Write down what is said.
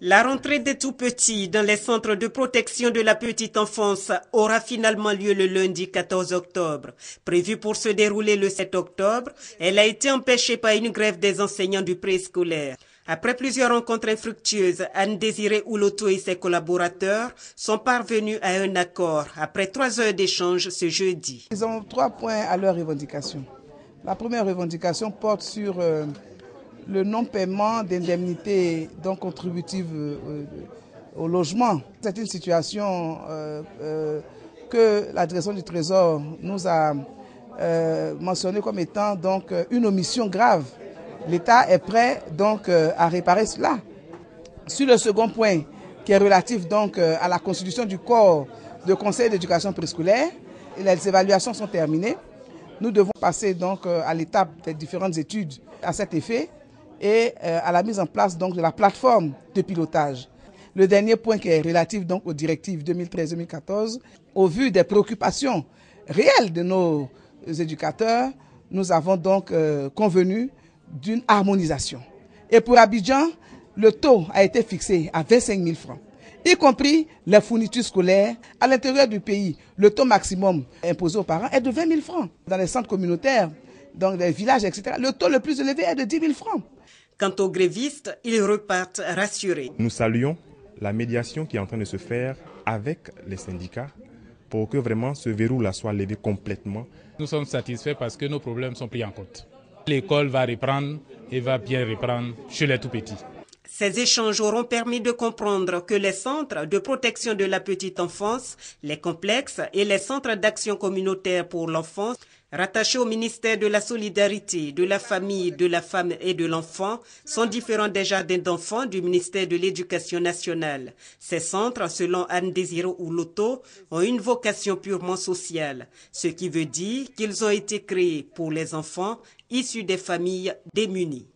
La rentrée des tout petits dans les centres de protection de la petite enfance aura finalement lieu le lundi 14 octobre. Prévue pour se dérouler le 7 octobre, elle a été empêchée par une grève des enseignants du préscolaire. Après plusieurs rencontres infructueuses, anne Désiré Ouloto et ses collaborateurs sont parvenus à un accord après trois heures d'échange ce jeudi. Ils ont trois points à leur revendications. La première revendication porte sur euh, le non-paiement d'indemnités donc contributives euh, au logement. C'est une situation euh, euh, que la du Trésor nous a mentionné comme étant donc une omission grave. L'État est prêt donc à réparer cela. Sur le second point, qui est relatif donc à la constitution du corps de conseil d'éducation préscolaire, les évaluations sont terminées. Nous devons passer donc à l'étape des différentes études à cet effet et euh, à la mise en place donc de la plateforme de pilotage. Le dernier point qui est relatif donc aux directives 2013-2014, au vu des préoccupations réelles de nos éducateurs, nous avons donc euh, convenu d'une harmonisation. Et pour Abidjan, le taux a été fixé à 25 000 francs, y compris les fournitures scolaires. À l'intérieur du pays, le taux maximum imposé aux parents est de 20 000 francs. Dans les centres communautaires, donc des villages, etc. Le taux le plus élevé est de 10 000 francs. Quant aux grévistes, ils repartent rassurés. Nous saluons la médiation qui est en train de se faire avec les syndicats pour que vraiment ce verrou-là soit levé complètement. Nous sommes satisfaits parce que nos problèmes sont pris en compte. L'école va reprendre et va bien reprendre chez les tout-petits. Ces échanges auront permis de comprendre que les centres de protection de la petite enfance, les complexes et les centres d'action communautaire pour l'enfance Rattachés au ministère de la Solidarité, de la Famille, de la Femme et de l'Enfant, sont différents des jardins d'enfants du ministère de l'Éducation nationale. Ces centres, selon Anne Désiré Ouloto, ont une vocation purement sociale, ce qui veut dire qu'ils ont été créés pour les enfants issus des familles démunies.